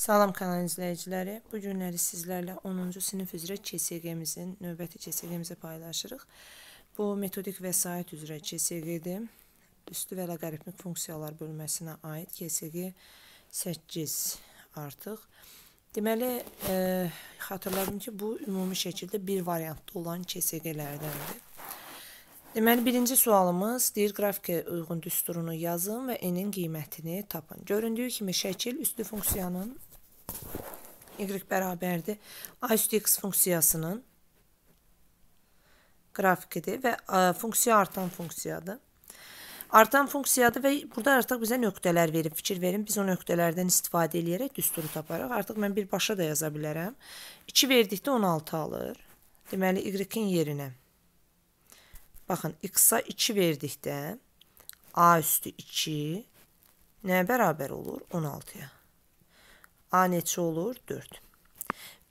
Salam kanal izləyiciləri. Bu günləri sizlərlə 10-cu sinif üzrə KSG-mizin növbəti KSG-mizi paylaşırıq. Bu metodik vəsait üzrə KSG-dir. Üstü və loqaritmik funksiyalar bölməsinə aid KSG 8 artıq. Deməli, e, xatırladım ki, bu ümumi şəkildə bir variantda olan KSG-lərdəndir. Deməli, birinci sualımız deyir qrafikə uyğun düsturunu yazın və n-in qiymətini tapın. Göründüyü kimi şəkil üstü funksiyanın Y bərabərdir. A üstü X funksiyasının qrafikidir və ə, e, funksiya artan funksiyadır. Artan funksiyadır və burada artıq bizə nöqtələr verib, fikir verin. Biz o nöqtələrdən istifadə edərək düsturu taparıq. Artıq mən birbaşa da yaza bilərəm. 2 verdikdə 16 alır. Deməli, y-in yerinə. Baxın, x-a 2 verdikdə a üstü 2 nəyə bərabər olur? 16-ya. A neçə olur? 4.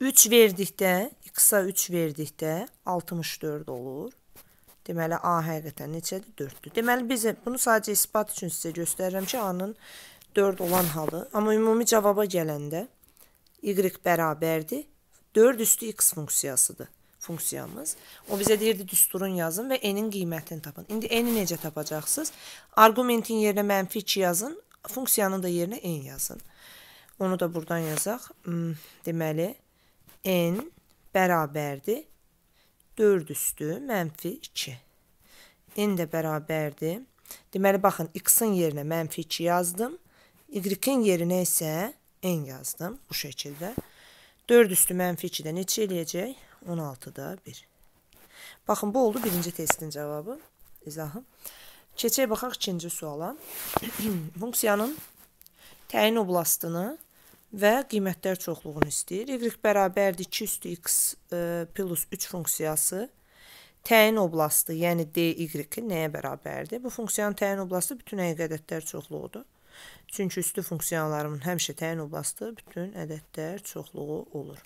3 verdikdə, qısa 3 verdikdə 64 olur. Deməli, A həqiqətən neçədir? 4-dür. Deməli, biz bunu sadəcə ispat üçün sizə göstərirəm ki, A-nın 4 olan halı. Amma ümumi cavaba gələndə Y bərabərdir. 4 üstü X funksiyasıdır funksiyamız. O bizə deyirdi düsturun yazın və n-in qiymətini tapın. İndi n-i necə tapacaqsınız? Arqumentin yerinə mənfi 2 yazın, funksiyanın da yerinə n yazın. Onu da buradan yazaq. Hmm, deməli, n bərabərdir 4 üstü mənfi 2. n də bərabərdir. Deməli, baxın, x-in yerinə mənfi 2 yazdım. Y-in yerinə isə n yazdım bu şəkildə. 4 üstü mənfi 2-də neçə eləyəcək? 16-da 1. Baxın, bu oldu birinci testin cavabı, izahı. Keçək baxaq ikinci suala. Funksiyanın təyin oblastını və qiymətlər çoxluğunu istəyir. Y bərabərdir 2 üstü x e, plus 3 funksiyası təyin oblastı, yəni dy-i nəyə bərabərdir? Bu funksiyanın təyin oblastı bütün ədədlər çoxluğudur. Çünki üstü funksiyalarımın həmişə təyin oblastı bütün ədədlər çoxluğu olur.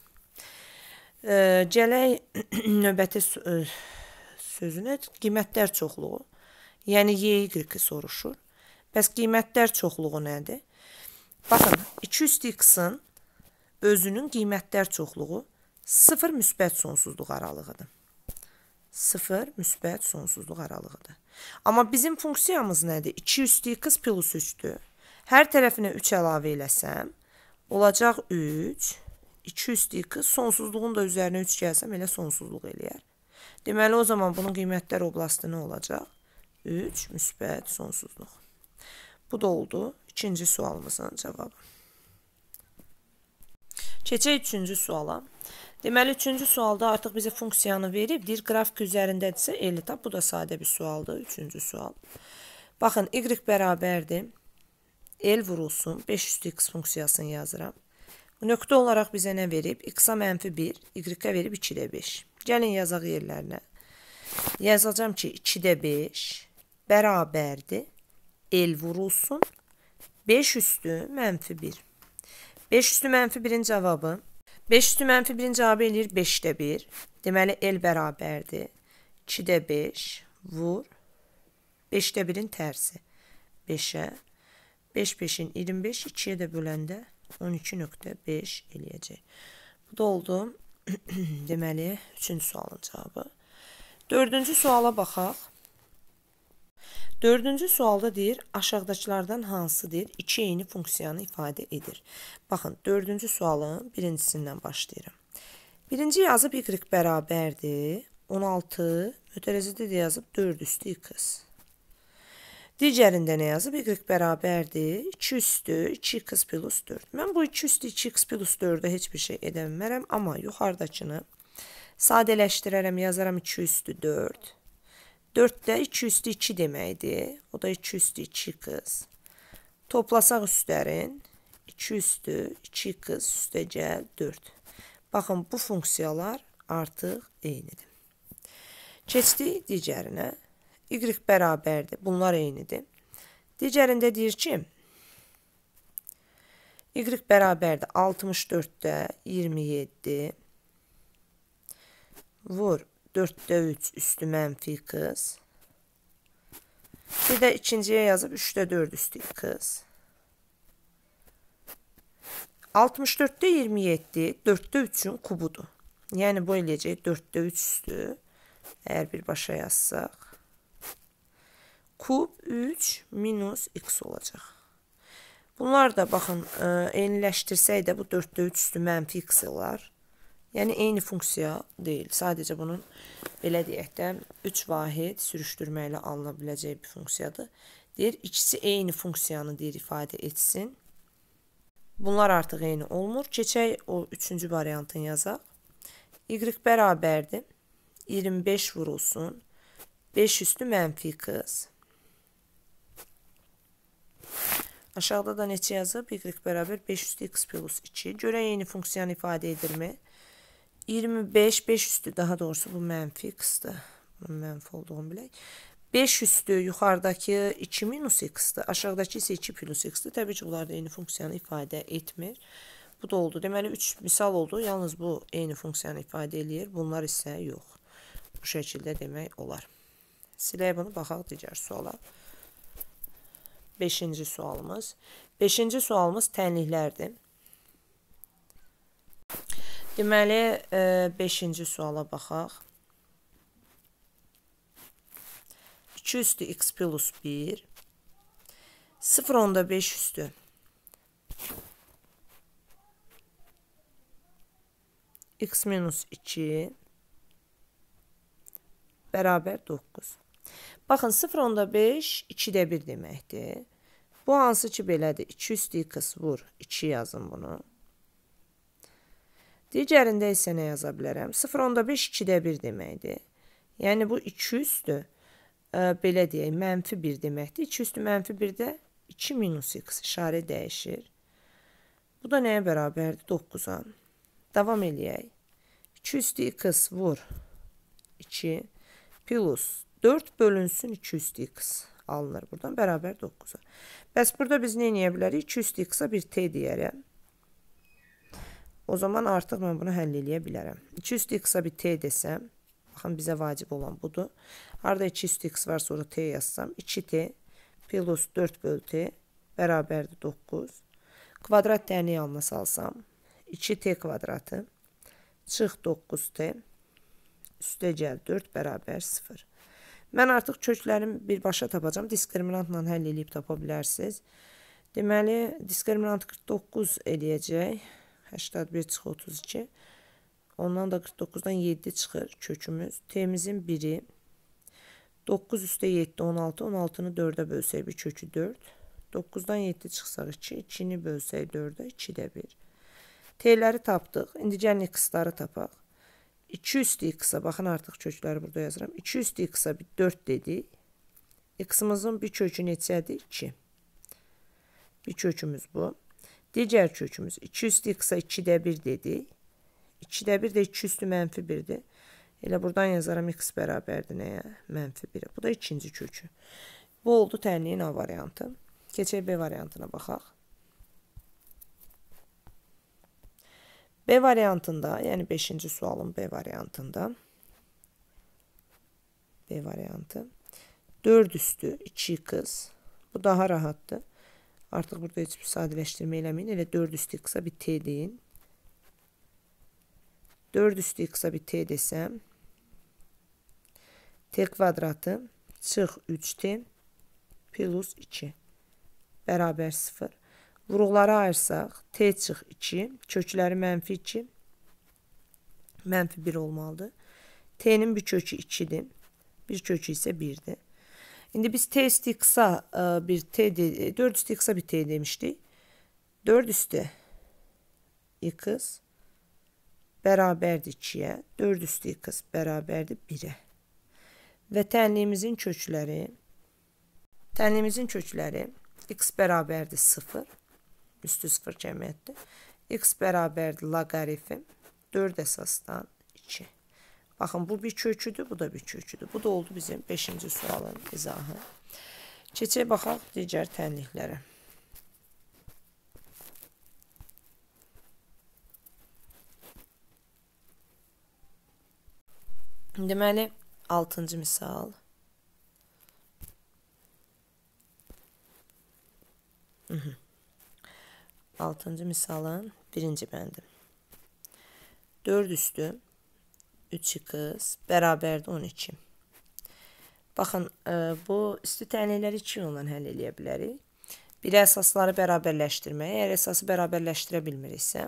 E, gələk növbəti e, sözünə qiymətlər çoxluğu, yəni y-i soruşur. Bəs qiymətlər çoxluğu nədir? Baxın, 200x-in özünün qiymətlər çoxluğu 0 müsbət sonsuzluq aralığıdır. 0 müsbət sonsuzluq aralığıdır. Amma bizim funksiyamız nədir? 200x plus 3-dür. Hər tərəfinə 3 əlavə eləsəm, olacaq 3, 200x, sonsuzluğun da üzərinə 3 gəlsəm, elə sonsuzluq eləyər. Deməli, o zaman bunun qiymətlər oblastı nə olacaq? 3 müsbət sonsuzluq. Bu da oldu. İkinci sualımızın cavabı. Keçək üçüncü suala. Deməli, üçüncü sualda artıq bizə funksiyanı verib, deyir, qrafik üzərindədirsə, elə tap. Bu da sadə bir sualdır, üçüncü sual. Baxın, y bərabərdir. L vurulsun, 500x funksiyasını yazıram. Nöqtə olaraq bizə nə verib? x-a mənfi 1, y-ə verib 2-də 5. Gəlin yazaq yerlərinə. Yazacam ki, 2-də 5 bərabərdir. L vurulsun, 5 üstü mənfi 1. 5 üstü mənfi 1-in cavabı. 5 üstü mənfi 1-in cavabı eləyir 5-də 1. Deməli, el bərabərdir. 2-də 5 vur. 5-də 1-in tərsi. 5-ə. 5 5-in 25, 2-yə də böləndə 12.5 eləyəcək. Bu da oldu. Deməli, 3-cü sualın cavabı. 4-cü suala baxaq. Dördüncü sualda deyir, aşağıdakılardan hansı deyir, iki eyni funksiyanı ifadə edir. Baxın, dördüncü sualın birincisindən başlayıram. Birinci yazıb y bərabərdir. 16, mütərəzidə də yazıb 4 üstü 2 Digərində nə yazıb? Y bərabərdir. 2 üstü 2x plus 4. Mən bu 2 üstü 2x plus 4-də heç bir şey edəmərəm, amma yuxarıdakını sadələşdirərəm, yazaram 2 üstü 4. 4 də 2 üstü 2 deməkdir. O da 2 üstü 2 qız. Toplasaq üstlərin 2 üstü 2 qız üstə gəl 4. Baxın, bu funksiyalar artıq eynidir. Keçdik digərinə. Y bərabərdir. Bunlar eynidir. Digərində deyir ki, Y bərabərdir 64-də 27 vur 4-də 3 üstü mənfi qız. Bir də ikinciyə yazıb 3-də 4 üstü qız. 64-də 27 4-də 3-ün kubudur. Yəni bu eləyəcək 4-də 3 üstü. Əgər birbaşa yazsaq. Kub 3 minus x olacaq. Bunlar da baxın, e, eyniləşdirsək də bu 4-də 3 üstü mənfi x-lar. Yəni eyni funksiya deyil. Sadəcə bunun belə deyək də 3 vahid sürüşdürmə ilə alına biləcəyi bir funksiyadır. Deyir ikisi eyni funksiyanı deyir ifadə etsin. Bunlar artıq eyni olmur. Keçək o 3-cü variantını yazaq. Y bərabərdir 25 vurulsun 5 üstü mənfi qız. Aşağıda da neçə yazıb? Y bərabər 5 üstü x plus 2. Görək eyni funksiyanı ifadə edirmi? 25, 5 üstü daha doğrusu bu mənfi x-dir. Bunun mənfi olduğunu bilək. 5 üstü yuxarıdakı 2 minus x-dir. Aşağıdakı isə 2 plus x-dir. Təbii ki, bunlar da eyni funksiyanı ifadə etmir. Bu da oldu. Deməli, 3 misal oldu. Yalnız bu eyni funksiyanı ifadə edir. Bunlar isə yox. Bu şəkildə demək olar. Silək bunu, baxaq digər suala. 5-ci sualımız. 5-ci sualımız tənliklərdir. Deməli, 5-ci e, suala baxaq. 2 üstü x plus 1. 0 onda 5 üstü. 1. x minus 2 bərabər 9. Baxın, 0 onda 5, 2 də 1 deməkdir. Bu hansı ki, belədir. 2 üstü x vur, 2 yazın bunu. Digərində isə nə yaza bilərəm? 0.5 2-də 1 deməkdir. Yəni bu 2 üstü ə, e, belə deyək, mənfi 1 deməkdir. 2 üstü mənfi 1-də 2 minus x işarə dəyişir. Bu da nəyə bərabərdir? 9-a. Davam eləyək. 2 üstü x vur 2 plus 4 bölünsün 2 üstü x alınır buradan bərabər 9-a. Bəs burada biz nə edə bilərik? 2 üstü x-a 1 t deyərəm. O zaman artıq mən bunu həll eləyə bilərəm. 2 üstü x-a bir t desəm, baxın bizə vacib olan budur. Harada 2 üstü x var sonra t yazsam, 2t plus 4 bölü t bərabərdir 9. Kvadrat dəyərini yanına salsam, 2t kvadratı çıx 9t üstə gəl 4 bərabər 0. Mən artıq köklərimi birbaşa tapacam. Diskriminantla həll edib tapa bilərsiniz. Deməli, diskriminant 49 eləyəcək. 81 çıxı 32. Ondan da 49-dan 7 çıxır kökümüz. T-mizin 1-i 9 üstə 7 16, 16-nı 4-ə bölsək bir kökü 4. 9-dan 7 çıxsaq 2, 2-ni bölsək 4-ə 2 də 1. T-ləri tapdıq. İndi gəlin x-ları tapaq. 2 üstü x-a baxın artıq kökləri burada yazıram. 2 üstü x-a 4 dedik. X-ımızın bir kökü neçədir? 2. Bir kökümüz bu. Digər kökümüz 2 üstü-sə 2-də 1 dedik. 2-də 1 də 2 üstü mənfi 1-dir. Elə buradan yazaram x bərabərdir nəyə? Mənfi 1-ə. Bu da ikinci kökü. Bu oldu tənliyin A variantı. Keçək B variantına baxaq. B variantında, yəni 5-ci sualın B variantında B variantı 4 üstü 2 qız. Bu daha rahatdır. Artıq burada heç bir sadələşdirmə eləməyin. Elə 4 üstü qısa bir T deyin. 4 üstü qısa bir T desəm, T kvadratı çıx 3T plus 2 bərabər 0. Vuruqları ayırsaq, T çıx 2, kökləri mənfi 2, mənfi 1 olmalıdır. T-nin bir kökü 2-dir, bir kökü isə 1-dir. Şimdi biz t üstü kısa e, bir t de, 4 e, üstü kısa bir t demiştik. 4 üstü kız beraberdi 2'ye. 4 üstü kız beraberdi 1'e. Ve tənliyimizin kökləri tənliyimizin kökləri x bərabərdir 0. Üstü 0 cəmiyyətdir. x bərabərdir logarifim 4 əsasdan 2. Baxın, bu bir köküdür, bu da bir köküdür. Bu da oldu bizim 5-ci sualın izahı. Keçək baxaq digər tənliklərə. Deməli, 6-cı misal. Hı -hı. 6-cı misalın birinci bəndi. 4 üstü 3 x bərabərdir 12. Baxın, e, bu üstü tənəkləri 2 yolla həll eləyə bilərik. Bir əsasları bərabərləşdirmək. Əgər əsası bərabərləşdirə bilmiriksə,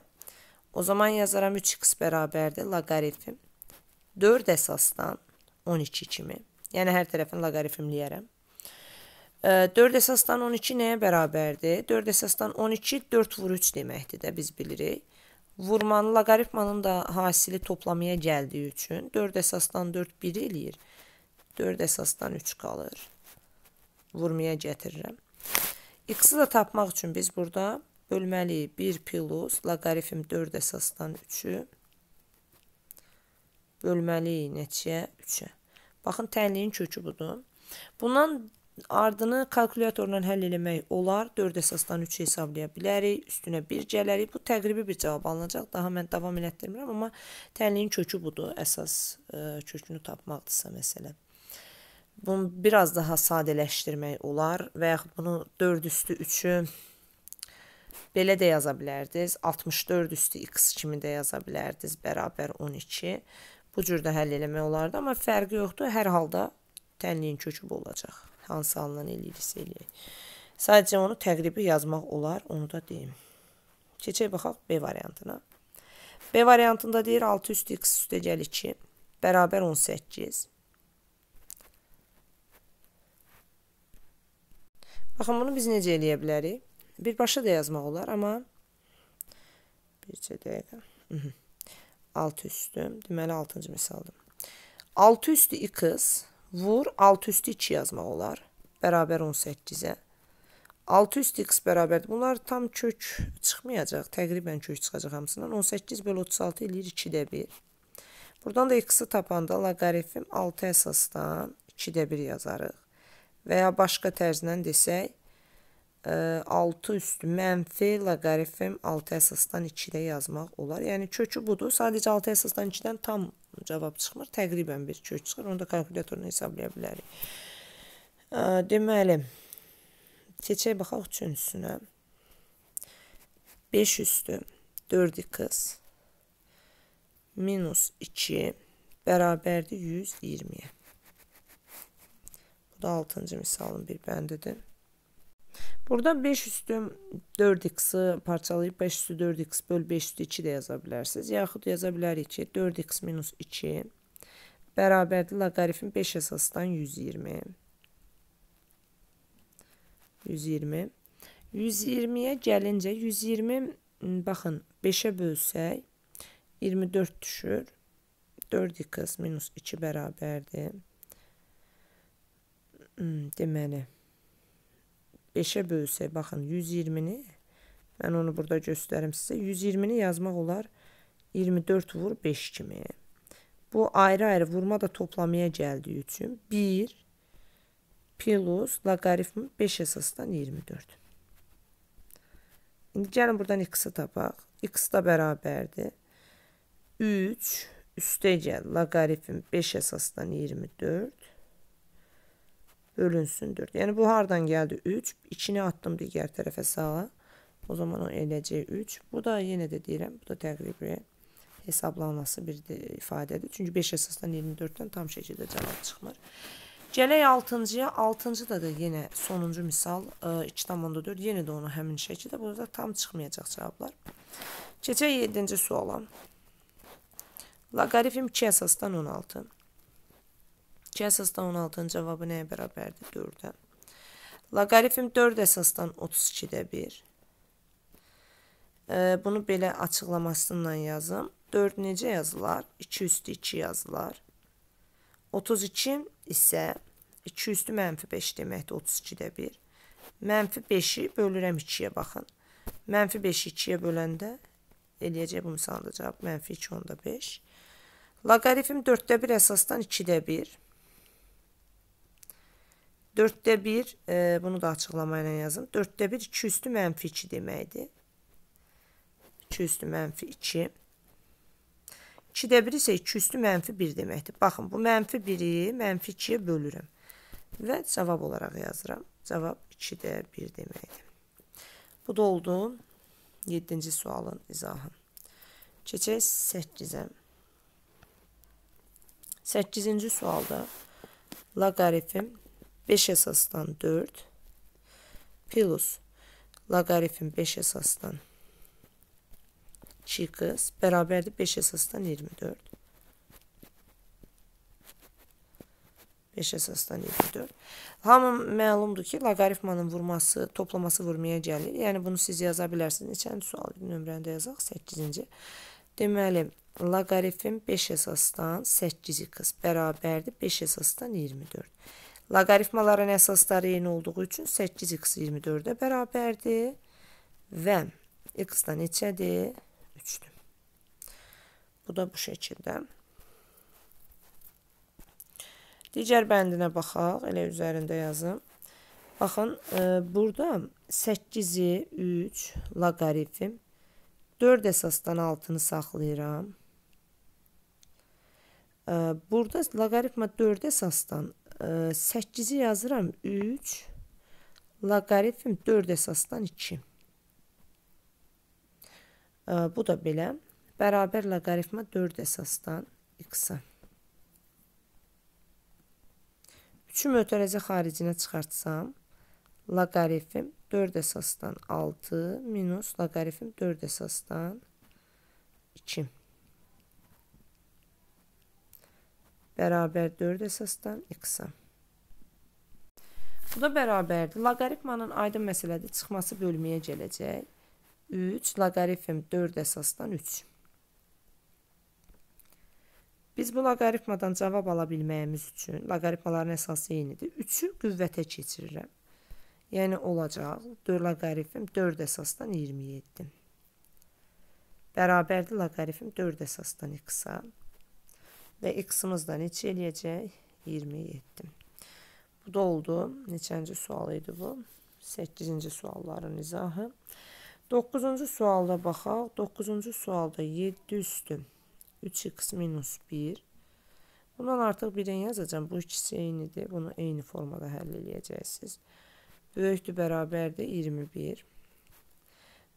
o zaman yazaram 3x bərabərdir loqaritm 4 əsasdan 12 kimi. Yəni hər tərəfin loqaritmləyərəm. 4 e, əsasdan 12 nəyə bərabərdir? 4 əsasdan 12 4 vur 3 deməkdir də biz bilirik. Vurmanı loqaritmanın da hasili toplamaya gəldiyi üçün 4 əsasdan 4 1 eləyir. 4 əsasdan 3 qalır. Vurmaya gətirirəm. X-i də tapmaq üçün biz burada bölməliyik 1 plus loqaritm 4 əsasdan 3-ü bölməliyik neçəyə? 3-ə. Baxın, tənliyin kökü budur. Bundan Ardını kalkulyatorla həll eləmək olar. 4 əsasdan 3 hesablaya bilərik. Üstünə 1 gələrik. Bu təqribi bir cavab alınacaq. Daha mən davam elətdirmirəm, amma tənliyin kökü budur. Əsas ə, e, kökünü tapmaqdırsa məsələ. Bunu biraz daha sadələşdirmək olar və yaxud bunu 4 üstü 3-ü belə də yaza bilərdiniz. 64 üstü x kimi də yaza bilərdiniz. Bərabər 12. Bu cür də həll eləmək olardı, amma fərqi yoxdur. Hər halda tənliyin kökü bu olacaq hansı alınan eləyirsə eləyək. Sadəcə onu təqribi yazmaq olar, onu da deyim. Keçək baxaq B variantına. B variantında deyir 6 üstü x üstə gəl 2 bərabər 18. Baxın, bunu biz necə eləyə bilərik? Birbaşa da yazmaq olar, amma bircə dəqiqə. 6 üstü, deməli 6-cı misaldır. 6 üstü 2 qız vur 6 üstü 2 yazmaq olar. Bərabər 18-ə. 6 üstü x bərabərdir. Bunlar tam kök çıxmayacaq. Təqribən kök çıxacaq hamısından. 18 böl 36 eləyir 2-də 1. Buradan da x-i tapanda loqarifm 6 əsasdan 2-də 1 yazarıq. Və ya başqa tərzlə desək, 6 üstü mənfi loqaritm 6 əsasdan 2-də yazmaq olar. Yəni kökü budur. Sadəcə 6 əsasdan 2-dən tam cavab çıxmır. Təqribən bir kök çıxır. Onu da kalkulyatorla hesablaya bilərik. Deməli, keçək baxaq üçüncüsünə. 5 üstü 4 qız minus 2 bərabərdir 120-yə. Bu da 6-cı misalın bir bəndidir. Burada 5 üstü 4x-ı parçalayıb 5 üstü 4x böl 5 üstü 2 də yaza bilərsiniz. Yaxud yaza bilərik ki, 4x minus 2 bərabərdir loqarifin 5 əsasdan 120. 120. 120-yə gəlincə 120 baxın 5-ə bölsək 24 düşür. 4x minus 2 bərabərdir. Deməli 5-ə bölsə, baxın 120-ni mən onu burada göstərim sizə. 120-ni yazmaq olar 24 vur 5 kimi. Bu ayrı-ayrı vurma da toplamaya gəldiyi üçün 1 plus loqaritm 5 əsasdan 24. İndi gəlin buradan x-i tapaq. x da bərabərdir. 3 üstə gəl loqaritm 5 əsasdan 24 bölünsündür. Yəni bu hardan gəldi? 3. 2-ni atdım digər tərəfə sağa. O zaman o eləcək 3. Bu da yenə də deyirəm, bu da təqribi hesablanması bir ifadədir. Çünki 5 əsasdan 24-dən tam şəkildə cavab çıxmır. Gələk 6-cıya. 6-cı da da yenə sonuncu misal 2.4. Yenə də onu həmin şəkildə burada tam çıxmayacaq cavablar. Keçək 7-ci suala. Loqaritm 2 əsasdan 16. 2 əsasdan 16-nın cavabı nəyə bərabərdir? 4-ə. Loqaritm 4 əsasdan 32-də 1. Bunu belə açıqlamasından yazım. 4 necə yazılar? 2 üstü 2 yazılar. 32 isə 2 üstü mənfi 5 deməkdir 32-də 1. Mənfi 5-i bölürəm 2-yə baxın. Mənfi 5-i 2-yə böləndə eləyəcək bu misalda cavab mənfi 2 onda 5. Loqaritm 4-də 1 əsasdan 2-də 1. 4-də 1, e, bunu da açıqlama ilə yazın. 4-də 1, 2 üstü mənfi 2 deməkdir. 2 üstü mənfi 2. 2-də 1 isə 2 üstü mənfi 1 deməkdir. Baxın, bu mənfi 1-i mənfi 2-yə bölürəm. Və cavab olaraq yazıram. Cavab 2-də 1 deməkdir. Bu da oldu 7-ci sualın izahı. Keçək 8-ə. 8-ci sualda loqarifm 5 əsasdan 4 plus loqarifm 5 əsasdan 2 qız bərabərdir 5 əsasdan 24. 5 əsasdan 24. Hamı məlumdur ki, loqarifmanın vurması, toplaması vurmaya gəlir. Yəni, bunu siz yaza bilərsiniz. Neçənci sual nömrəni də yazaq? 8-ci. Deməli, loqarifm 5 əsasdan 8-i qız bərabərdir 5 əsasdan 24. Loqaritmaların əsasları eyni olduğu üçün 8x 24-ə bərabərdir və x da neçədir? 3-dür. Bu da bu şəkildə. Digər bəndinə baxaq, elə üzərində yazım. Baxın, e, burada 8-i 3 loqaritim 4 əsasdan 6-nı saxlayıram. E, burada loqaritma 4 əsasdan 8-i yazıram 3 loqaritm 4 əsasdan 2 bu da belə bərabər loqaritma 4 əsasdan x-a 3-ü mötərəzə xaricinə çıxartsam loqaritm 4 əsasdan 6 minus loqaritm 4 əsasdan 2 bərabər 4 əsasdan x-a. Bu da bərabərdir. Loqaritmanın aydın məsələdə çıxması bölməyə gələcək. 3 loqaritm 4 əsasdan 3. Biz bu loqaritmadan cavab ala bilməyimiz üçün loqaritmaların əsası eynidir. 3-ü qüvvətə keçirirəm. Yəni olacaq 4 loqaritm 4 əsasdan 27. Bərabərdir loqaritm 4 əsasdan x-a. Və x-ımızda neçə eləyəcək? 27. Bu da oldu. Neçənci sual idi bu? 8-ci sualların izahı. 9-cu sualda baxaq. 9-cu sualda 7 üstü 3x minus 1. Bundan artıq birini yazacağım. Bu ikisi eynidir. Bunu eyni formada həll eləyəcəksiniz. Böyükdür bərabərdir 21.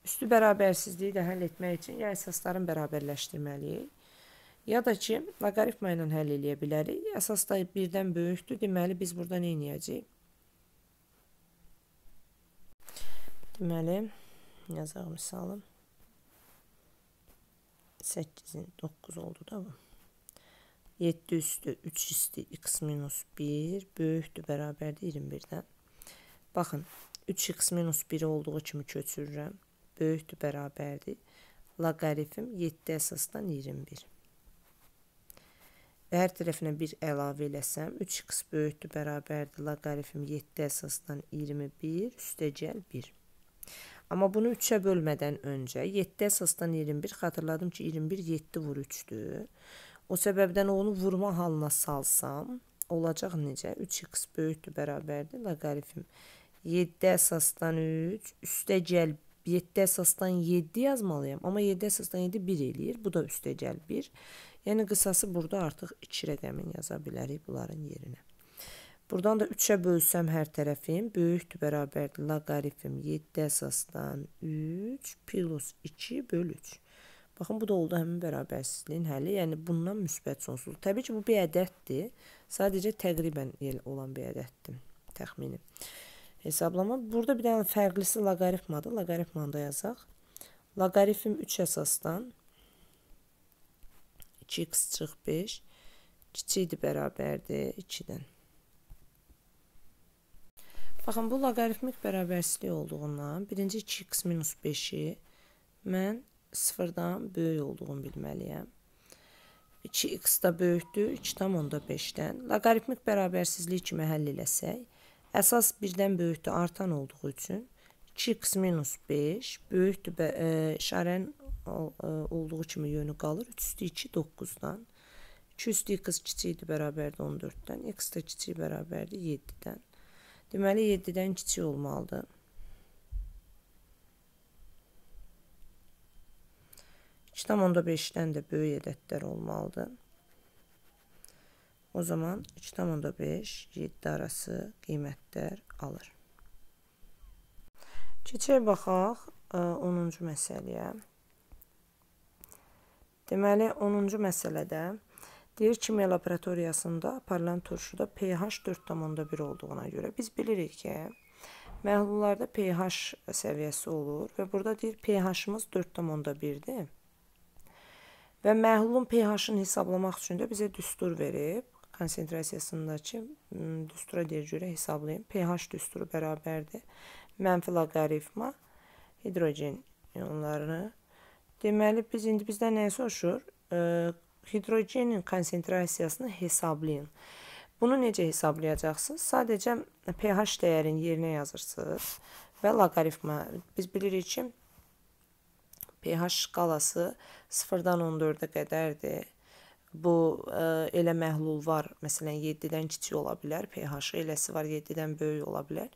Üstü bərabərsizliyi də həll etmək üçün ya əsasların bərabərləşdirməliyik Ya da ki, loqarif mənlə həll eləyə bilərik. Əsas da 1-dən böyükdür. Deməli, biz burada nə edəcəyik? Deməli, yazaq misalı. 8-in 9 oldu da bu. 7 üstü 3 isti x minus 1 böyükdür, bərabərdir 21-dən. Baxın, 3x minus 1 olduğu kimi köçürürəm. Böyükdür, bərabərdir. Loqarifim 7 əsasdan 21 hər tərəfinə 1 əlavə eləsəm, 3x böyükdür, bərabərdir, loqaritm 7 əsasdan 21, üstəcəl 1. Amma bunu 3-ə bölmədən öncə, 7 əsasdan 21, xatırladım ki, 21 7 vur 3-dür. O səbəbdən onu vurma halına salsam, olacaq necə? 3x böyükdür, bərabərdir, loqaritm 7 əsasdan 3, üstəcəl 7 əsasdan 7 yazmalıyam. Amma 7 əsasdan 7 1 eləyir. Bu da üstəcəl 1. Yəni qısası burada artıq 2 rəqəmin yaza bilərik bunların yerinə. Buradan da 3-ə bölsəm hər tərəfim, böyükdür bərabərdir loqarifm 7 əsasdan 3 plus 2 böl 3. Baxın, bu da oldu həmin bərabərsizliyin həlli, yəni bundan müsbət sonsuz. Təbii ki, bu bir ədəddir, sadəcə təqribən olan bir ədəddir, təxmini. Hesablama, burada bir dənə fərqlisi loqarifmadır, loqarifmanda yazaq. Loqarifm 3 əsasdan 3 2x çıx 5 kiçikdir bərabərdir 2-dən. Baxın, bu loqaritmik bərabərsizlik olduğundan birinci 2x minus 5-i mən sıfırdan böyük olduğunu bilməliyəm. 2x da böyükdür 2,5-dən. Loqaritmik bərabərsizlik kimi həll eləsək, əsas birdən böyükdür artan olduğu üçün 2x minus 5 böyükdür, ə, işarənin E, olduğu kimi yönü qalır. 3 üstü 2 9-dan. 2 üstü 2 kiçik idi bərabərdir 14-dən. X də kiçik bərabərdir 7-dən. Deməli 7-dən kiçik olmalıdır. İşləm onda 5-dən də böyük ədədlər olmalıdır. O zaman 3,5-7 arası qiymətlər alır. Keçək baxaq 10-cu e, məsələyə. Deməli 10-cu məsələdə Deyir kimya laboratoriyasında aparılan turşuda pH 4.1 olduğuna görə biz bilirik ki, məhlullarda pH səviyyəsi olur və burada deyir pH-ımız 4.1-dir. Və məhlulun pH-ını hesablamaq üçün də bizə düstur verib, konsentrasiyasındakı düstura deyir görə hesablayın. pH düsturu bərabərdir. Mənfi loqaritma hidrogen ionlarını Deməli, biz indi bizdən nəyə soruşur? E, hidrogenin konsentrasiyasını hesablayın. Bunu necə hesablayacaqsınız? Sadəcə pH dəyərin yerinə yazırsınız və loqaritma. Biz bilirik ki, pH şkalası 0-dan 14-ə qədərdir. Bu ə, elə məhlul var, məsələn 7-dən kiçik ola bilər, pH-ı eləsi var 7-dən böyük ola bilər.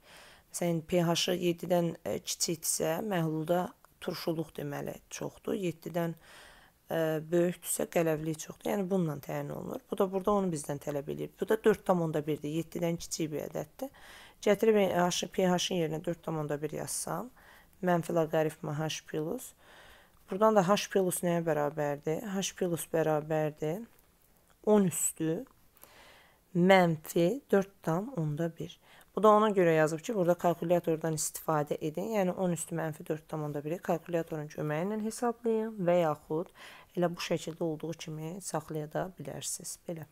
Məsələn pH-ı 7-dən kiçikdirsə, məhlulda turşuluq deməli çoxdur. 7-dən e, böyükdürsə qələvlik çoxdur. Yəni bununla təyin olunur. Bu da burada onu bizdən tələb eləyir. Bu da 4.1-dir. 7-dən kiçik bir ədəddir. Gətirib e, pH-in yerinə 4.1 yazsam, mənfi loqaritma h plus. Buradan da h plus nəyə bərabərdir? h plus bərabərdir 10 üstü mənfi 4.1. Bu da ona görə yazıb ki, burada kalkulyatordan istifadə edin. Yəni 10 üstü mənfi 4,1-i kalkulyatorun köməyi ilə hesablayın və yaxud elə bu şəkildə olduğu kimi saxlaya da bilərsiniz. Belə.